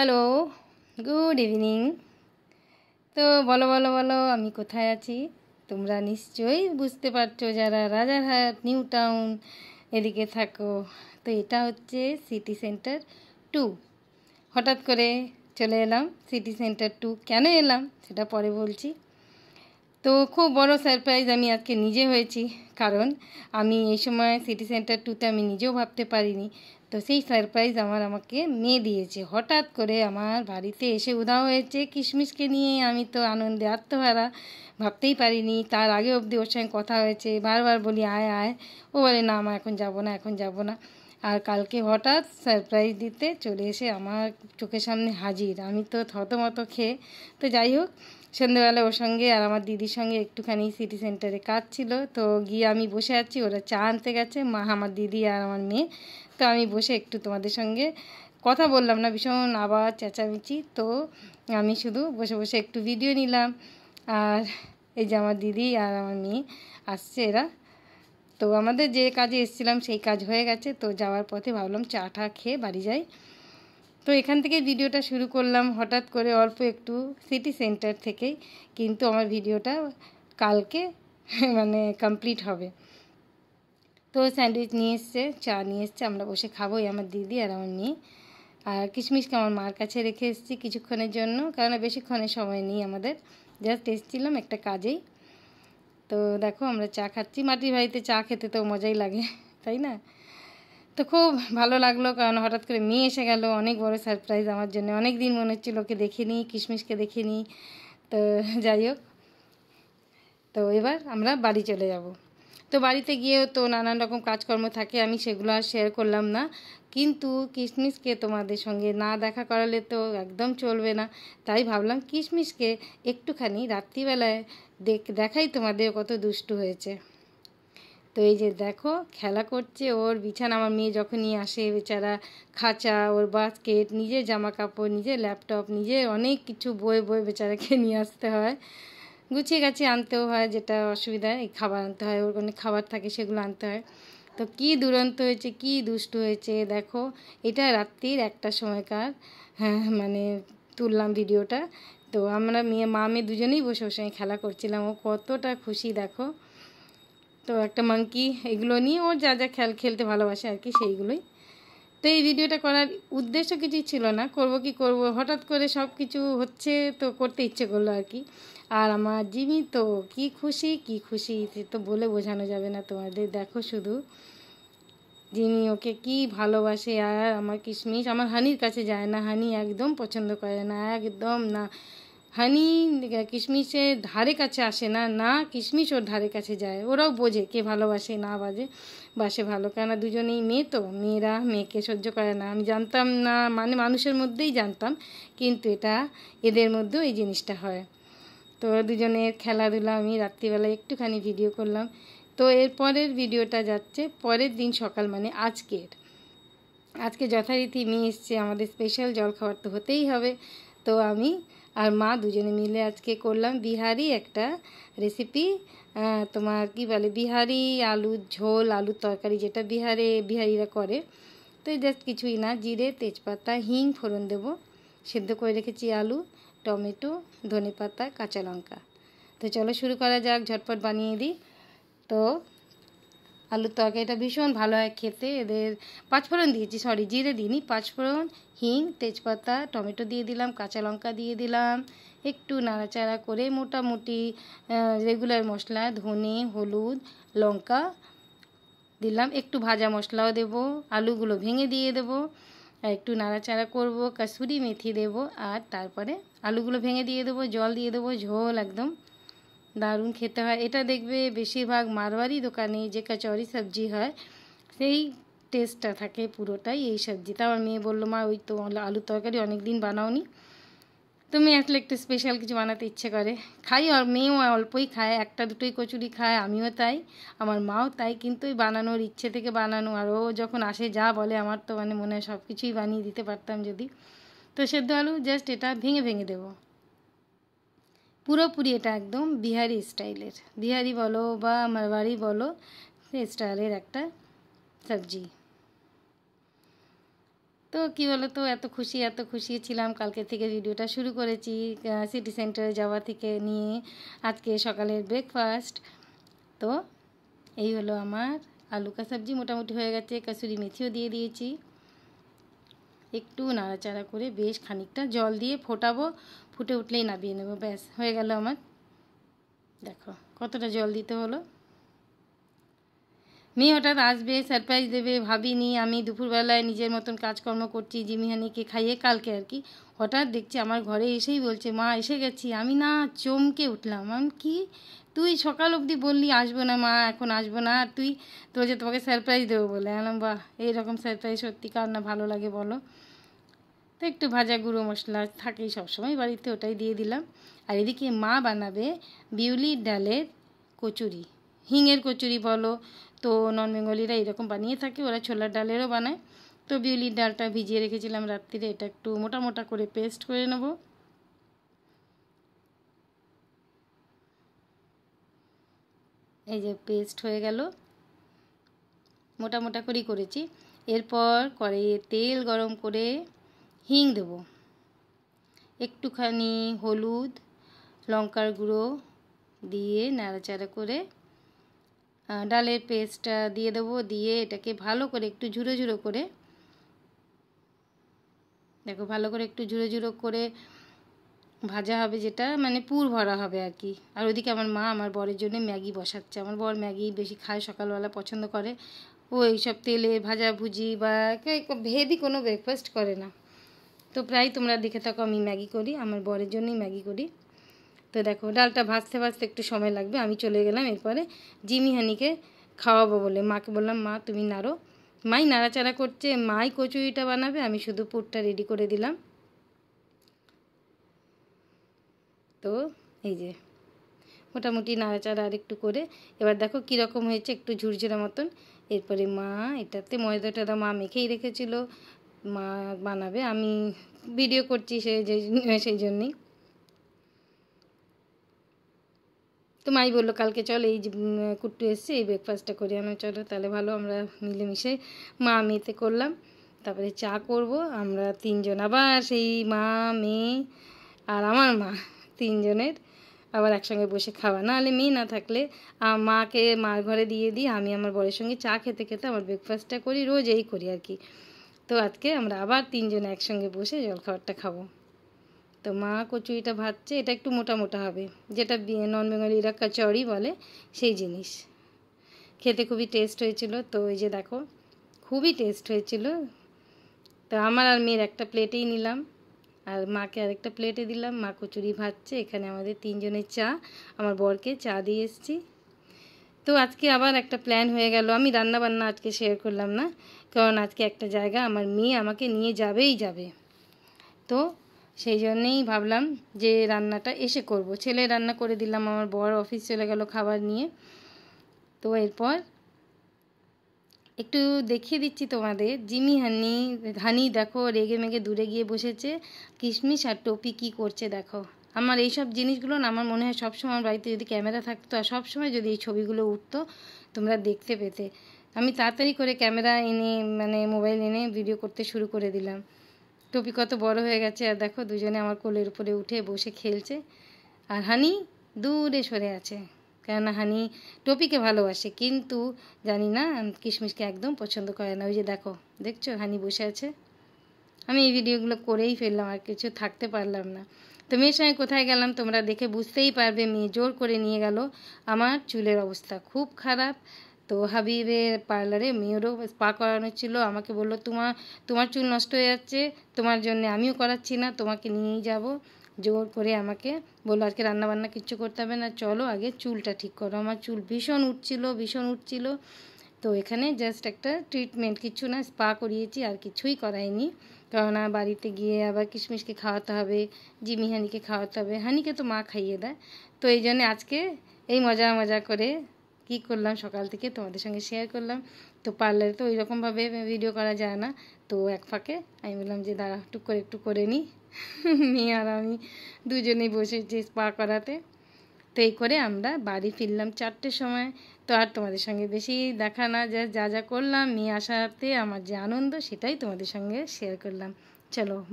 hello good evening তো বলো বলো বলো আমি কোথায় আছি তোমরা নিশ্চয়ই বুঝতে পারছো যারা রাজারহাট নিউ টাউন এদিকে থাকো তো এটা হচ্ছে সিটি সেন্টার টু হঠাৎ করে চলে এলাম সিটি সেন্টার টু কেন এলাম সেটা পরে বলছি তো খুব বড় সারপ্রাইজ আমি আজকে নিজে হয়েছি কারণ আমি এই সময় সিটি সেন্টার টুতে আমি নিজেও ভাবতে পারিনি তো সেই সারপ্রাইজ আমার আমাকে মেয়ে দিয়েছে হঠাৎ করে আমার বাড়িতে এসে উধাও হয়েছে কিশমিশকে নিয়ে আমি তো আনন্দে আত্মহারা ভাবতেই পারিনি তার আগে অবধি ওর সঙ্গে কথা হয়েছে বারবার বলি আয় আয় ও বলে না আমার এখন যাব না এখন যাব না আর কালকে হঠাৎ সারপ্রাইজ দিতে চলে এসে আমার চোখের সামনে হাজির আমি তো থতমত খেয়ে তো যাই হোক সন্ধ্যেবেলা ওর সঙ্গে আর আমার দিদির সঙ্গে একটুখানি সিটি সেন্টারে কাজ ছিল তো গিয়ে আমি বসে আছি ওরা চা আনতে গেছে মা আমার দিদি আর আমার মেয়ে তো আমি বসে একটু তোমাদের সঙ্গে কথা বললাম না ভীষণ আবার চেঁচামেচি তো আমি শুধু বসে বসে একটু ভিডিও নিলাম আর এই যে আমার দিদি আর আমার মেয়ে আসছে এরা তো আমাদের যে কাজে এসেছিলাম সেই কাজ হয়ে গেছে তো যাওয়ার পথে ভাবলাম চা টা খেয়ে বাড়ি যাই তো এখান থেকে ভিডিওটা শুরু করলাম হঠাৎ করে অল্প একটু সিটি সেন্টার থেকেই কিন্তু আমার ভিডিওটা কালকে মানে কমপ্লিট হবে তো স্যান্ডউইচ নিয়ে এসছে চা নিয়ে এসছে আমরা বসে খাবোই আমার দিদি আর আমার মেয়ে আর কিশমিশকে আমার মার কাছে রেখে এসেছি কিছুক্ষণের জন্য কারণ বেশিক্ষণের সময় নেই আমাদের জাস্ট এসেছিলাম একটা কাজেই তো দেখো আমরা চা খাচ্ছি মাটির বাড়িতে চা খেতে তো মজাই লাগে তাই না তো খুব ভালো লাগলো কারণ হঠাৎ করে মেয়ে এসে গেল অনেক বড় সারপ্রাইজ আমার জন্য অনেক দিন মনে হচ্ছিল ওকে দেখিনি কিশমিশকে দেখিনি তো যাই হোক তো এবার আমরা বাড়ি চলে যাব তো বাড়িতে গিয়েও তো নানান রকম কাজকর্ম থাকে আমি সেগুলো আর শেয়ার করলাম না কিন্তু কিশমিশকে তোমাদের সঙ্গে না দেখা করালে তো একদম চলবে না তাই ভাবলাম কিশমিশকে একটুখানি রাত্রিবেলায় দেখ দেখাই তোমাদের কত দুষ্টু হয়েছে তো এই যে দেখো খেলা করছে ওর বিছানা আমার মেয়ে যখনই আসে বেচারা খাঁচা ওর বাস্কেট নিজের জামা কাপড় নিজের ল্যাপটপ নিজের অনেক কিছু বই বই বেচারাকে নিয়ে আসতে হয় গুছিয়ে গাছিয়ে আনতেও হয় যেটা অসুবিধা এই খাবার আনতে হয় ওর অনেক খাবার থাকে সেগুলো আনতে হয় তো কি দুরন্ত হয়েছে কি দুষ্ট হয়েছে দেখো এটা রাত্রির একটা সময়কার হ্যাঁ মানে তুললাম ভিডিওটা তো আমরা মেয়ে মা মেয়ে দুজনেই বসে বসে খেলা করছিলাম ও কতটা খুশি দেখো তো একটা মাঙ্কি এগুলো নিয়ে ও যা যা খেল খেলতে ভালোবাসে আর কি সেইগুলোই তো এই ভিডিওটা করার উদ্দেশ্য কিছুই ছিল না করব কি করব হঠাৎ করে সব কিছু হচ্ছে তো করতে ইচ্ছে করলো আর কি আর আমার জিমি তো কি খুশি কি খুশি তো বলে বোঝানো যাবে না তোমাদের দেখো শুধু জিমি ওকে কি ভালোবাসে আর আমার কিশমিশ আমার হানির কাছে যায় না হানি একদম পছন্দ করে না একদম না হানি কিশমিশের ধারে কাছে আসে না না কিশমিশ ওর ধারে কাছে যায় ওরাও বোঝে কে ভালোবাসে না বাজে বাসে ভালো কেননা দুজনেই মেয়ে তো মেয়েরা মেয়েকে সহ্য করে না আমি জানতাম না মানে মানুষের মধ্যেই জানতাম কিন্তু এটা এদের মধ্যেও এই জিনিসটা হয় তো দুজনের খেলাধুলা আমি রাত্রিবেলায় একটুখানি ভিডিও করলাম তো এর পরের ভিডিওটা যাচ্ছে পরের দিন সকাল মানে আজকের আজকে যথারীতি মেয়ে এসছে আমাদের স্পেশাল জল খাবার তো হতেই হবে তো আমি আর মা দুজনে মিলে আজকে করলাম বিহারি একটা রেসিপি তোমার কি বলে বিহারি আলুর ঝোল আলুর তরকারি যেটা বিহারে বিহারিরা করে তো জাস্ট কিছুই না জিরে তেজপাতা হিং ফোড়ন দেব সেদ্ধ করে রেখেছি আলু টমেটো ধনে পাতা কাঁচা লঙ্কা তো চলো শুরু করা যাক ঝটপট বানিয়ে দিই তো আলুর তরকারিটা ভীষণ ভালো হয় খেতে এদের পাঁচফোড়ন দিয়েছি সরি জিরে দিইনি পাঁচফোড়ন হিং তেজপাতা টমেটো দিয়ে দিলাম কাঁচা লঙ্কা দিয়ে দিলাম একটু নাড়াচাড়া করে মোটামুটি রেগুলার মশলা ধনে হলুদ লঙ্কা দিলাম একটু ভাজা মশলাও দেব আলুগুলো ভেঙে দিয়ে দেব একটু নাড়াচাড়া করব কাসুরি মেথি দেব আর তারপরে আলুগুলো ভেঙে দিয়ে দেব জল দিয়ে দেব ঝোল একদম দারুণ খেতে হয় এটা দেখবে বেশিরভাগ মারোয়ারি দোকানে যে কচৌরি সবজি হয় সেই টেস্টটা থাকে পুরোটাই এই সবজি তা আমার মেয়ে বললো মা ওই তো আলু তরকারি অনেক দিন বানাওনি তো মেয়ে আসলে একটু স্পেশাল কিছু বানাতে ইচ্ছে করে খাই আর মেয়েও অল্পই খায় একটা দুটোই কচুরি খায় আমিও তাই আমার মাও তাই কিন্তু ওই বানানোর ইচ্ছে থেকে বানানো আর ও যখন আসে যা বলে আমার তো মানে মনে হয় সব কিছুই বানিয়ে দিতে পারতাম যদি তো সেদ্ধ আলু জাস্ট এটা ভেঙে ভেঙে দেবো পুরোপুরি এটা একদম বিহারি স্টাইলের বিহারি বলো বা মারবাড়ি বলো স্টাইলের একটা সবজি তো কি বলো তো এত খুশি এত খুশি ছিলাম কালকে থেকে ভিডিওটা শুরু করেছি সিটি সেন্টারে যাওয়া থেকে নিয়ে আজকে সকালের ব্রেকফাস্ট তো এই হলো আমার আলুকা সবজি মোটামুটি হয়ে গেছে কাসুরি মেথিও দিয়ে দিয়েছি একটু নাড়াচাড়া করে বেশ খানিকটা জল দিয়ে ফোটাবো ফুটে উঠলেই নামিয়ে নেবো ব্যাস হয়ে গেল আমার দেখো কতটা জল দিতে হলো মেয়ে হঠাৎ আসবে সারপ্রাইজ দেবে ভাবিনি আমি দুপুরবেলায় নিজের মতন কাজকর্ম করছি জিমিহানিকে খাইয়ে কালকে আর কি হঠাৎ দেখছি আমার ঘরে এসেই বলছে মা এসে গেছি আমি না চমকে উঠলাম আমি কি তুই সকাল অবধি বললি আসবো না মা এখন আসবো না আর তুই তো যে তোমাকে সারপ্রাইজ দেবো বলে এলাম বা এইরকম সারপ্রাইজ সত্যি কার না ভালো লাগে বলো তো একটু ভাজা গুঁড়ো মশলা থাকেই সবসময় বাড়িতে ওটাই দিয়ে দিলাম আর এদিকে মা বানাবে বিউলির ডালের কচুরি হিঙের কচুরি বলো তো নন বেঙ্গলিরা এরকম বানিয়ে থাকে ওরা ছোলার ডালেরও বানায় তো বিউলির ডালটা ভিজিয়ে রেখেছিলাম রাত্রিরে এটা একটু মোটা মোটা করে পেস্ট করে নেবো এই যে পেস্ট হয়ে গেল মোটা মোটা করেই করেছি এরপর কড়াইয়ে তেল গরম করে হিং দেব একটুখানি হলুদ লঙ্কার গুঁড়ো দিয়ে নাড়াচাড়া করে ডালের পেস্টটা দিয়ে দেবো দিয়ে এটাকে ভালো করে একটু ঝুরো ঝুরো করে দেখো ভালো করে একটু ঝুরো ঝুরো করে ভাজা হবে যেটা মানে পুর ভরা হবে আর কি আর ওদিকে আমার মা আমার বরের জন্য ম্যাগি বসাচ্ছে আমার বর ম্যাগি বেশি খায় সকালবেলা পছন্দ করে ও এইসব তেলে ভাজা ভুজি বা ভেদি কোনো ব্রেকফাস্ট করে না তো প্রায় তোমরা দেখে থাকো আমি ম্যাগি করি আমার বরের জন্যই ম্যাগি করি তো দেখো ডালটা ভাজতে ভাজতে একটু সময় লাগবে আমি চলে গেলাম এরপরে জিমি হানিকে খাওয়াবো বলে মাকে বললাম মা তুমি নাড়ো মাই নাড়াচাড়া করছে মাই কচুরিটা বানাবে আমি শুধু পুরটা রেডি করে দিলাম তো এই যে মোটামুটি নাড়াচাড়া আর একটু করে এবার দেখো কীরকম হয়েছে একটু ঝুরঝুরে মতন এরপরে মা এটাতে ময়দাটা মা মেখেই রেখেছিল মা বানাবে আমি ভিডিও করছি সে সেই জন্যেই তো মাই বললো কালকে চল এই কুট্টু এসছে এই ব্রেকফাস্টটা করে আনো চলো তাহলে ভালো আমরা মিলেমিশে মা মেয়েতে করলাম তারপরে চা করব আমরা তিনজন আবার সেই মা মেয়ে আর আমার মা তিনজনের আবার একসঙ্গে বসে খাওয়া নাহলে মেয়ে না থাকলে মাকে মার ঘরে দিয়ে দিই আমি আমার বরের সঙ্গে চা খেতে খেতে আমার ব্রেকফাস্টটা করি রোজ এই করি আর কি তো আজকে আমরা আবার তিনজনে একসঙ্গে বসে জলখাবারটা খাবো তো মা কচুরিটা ভাজছে এটা একটু মোটা মোটা হবে যেটা নন বেঙ্গলিরা কচড়ি বলে সেই জিনিস খেতে খুবই টেস্ট হয়েছিল তো ওই যে দেখো খুবই টেস্ট হয়েছিল তো আমার আর মেয়ের একটা প্লেটেই নিলাম আর মাকে আরেকটা প্লেটে দিলাম মা কচুরি ভাজছে এখানে আমাদের তিনজনের চা আমার বরকে চা দিয়ে এসছি তো আজকে আবার একটা প্ল্যান হয়ে গেল আমি রান্না বান্না আজকে শেয়ার করলাম না কারণ আজকে একটা জায়গা আমার মেয়ে আমাকে নিয়ে যাবেই যাবে তো সেই জন্যেই ভাবলাম যে রান্নাটা এসে করব ছেলে রান্না করে দিলাম আমার বর অফিস চলে গেল খাবার নিয়ে তো এরপর একটু দেখিয়ে দিচ্ছি তোমাদের জিমি হানি হানি দেখো রেগে মেগে দূরে গিয়ে বসেছে কিশমিশ আর টোপি কি করছে দেখো আমার এইসব জিনিসগুলো না আমার মনে হয় সবসময় আমার বাড়িতে যদি ক্যামেরা থাকতো আর সবসময় যদি এই ছবিগুলো উঠতো তোমরা দেখতে পেতে আমি তাড়াতাড়ি করে ক্যামেরা এনে মানে মোবাইল এনে ভিডিও করতে শুরু করে দিলাম টোপি কত বড় হয়ে গেছে আর দেখো দুজনে আমার কোলের উপরে উঠে বসে খেলছে আর হানি দূরে সরে আছে কেননা হানি টপিকে ভালোবাসে কিন্তু জানি না কিশমিশকে একদম পছন্দ করে না ওই যে দেখো দেখছো হানি বসে আছে আমি এই ভিডিওগুলো করেই ফেললাম আর কিছু থাকতে পারলাম না তো মেয়ের সঙ্গে কোথায় গেলাম তোমরা দেখে বুঝতেই পারবে মেয়ে জোর করে নিয়ে গেল আমার চুলের অবস্থা খুব খারাপ তো হাবিবের পার্লারে মেয়েরও স্পা করানো ছিল আমাকে বললো তোমার তোমার চুল নষ্ট হয়ে যাচ্ছে তোমার জন্য আমিও করাচ্ছি না তোমাকে নিয়েই যাব জোর করে আমাকে বললো আজকে রান্নাবান্না কিচ্ছু করতে হবে না চলো আগে চুলটা ঠিক করো আমার চুল ভীষণ উঠছিল ভীষণ উঠছিল তো এখানে জাস্ট একটা ট্রিটমেন্ট কিছু না স্পা করিয়েছি আর কিছুই করাইনি কেননা বাড়িতে গিয়ে আবার কিশমিশকে খাওয়াতে হবে জিমি হানিকে খাওয়াতে হবে হানিকে তো মা খাইয়ে দেয় তো এই জন্যে আজকে এই মজা মজা করে কি করলাম সকাল থেকে তোমাদের সঙ্গে শেয়ার করলাম তো পার্লারে তো ওই রকমভাবে ভিডিও করা যায় না তো এক ফাঁকে আমি বললাম যে দাঁড়া টুক করে একটু করে নিই মেয়ে আর আমি দুজনেই বসেছি স্পা করাতে তো এই করে আমরা বাড়ি ফিরলাম চারটের সময় তো আর তোমাদের সঙ্গে বেশি দেখা না যা যা যা করলাম মেয়ে আসাতে আমার যে আনন্দ সেটাই তোমাদের সঙ্গে শেয়ার করলাম চলো